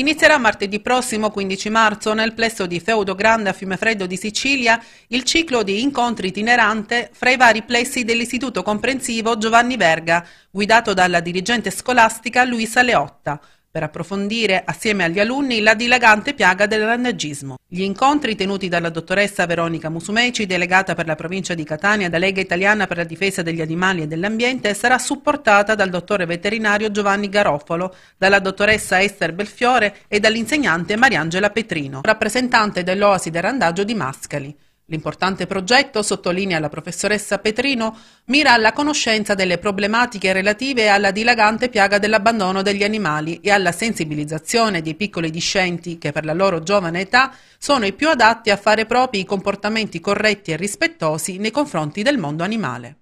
Inizierà martedì prossimo 15 marzo nel plesso di Feudo Grande a Fiumefreddo di Sicilia il ciclo di incontri itinerante fra i vari plessi dell'Istituto Comprensivo Giovanni Verga, guidato dalla dirigente scolastica Luisa Leotta per approfondire assieme agli alunni la dilagante piaga del randagismo. Gli incontri tenuti dalla dottoressa Veronica Musumeci, delegata per la provincia di Catania da Lega Italiana per la difesa degli animali e dell'ambiente, sarà supportata dal dottore veterinario Giovanni Garofalo, dalla dottoressa Esther Belfiore e dall'insegnante Mariangela Petrino, rappresentante dell'Oasi del Randaggio di Mascali. L'importante progetto, sottolinea la professoressa Petrino, mira alla conoscenza delle problematiche relative alla dilagante piaga dell'abbandono degli animali e alla sensibilizzazione dei piccoli discenti che per la loro giovane età sono i più adatti a fare propri i comportamenti corretti e rispettosi nei confronti del mondo animale.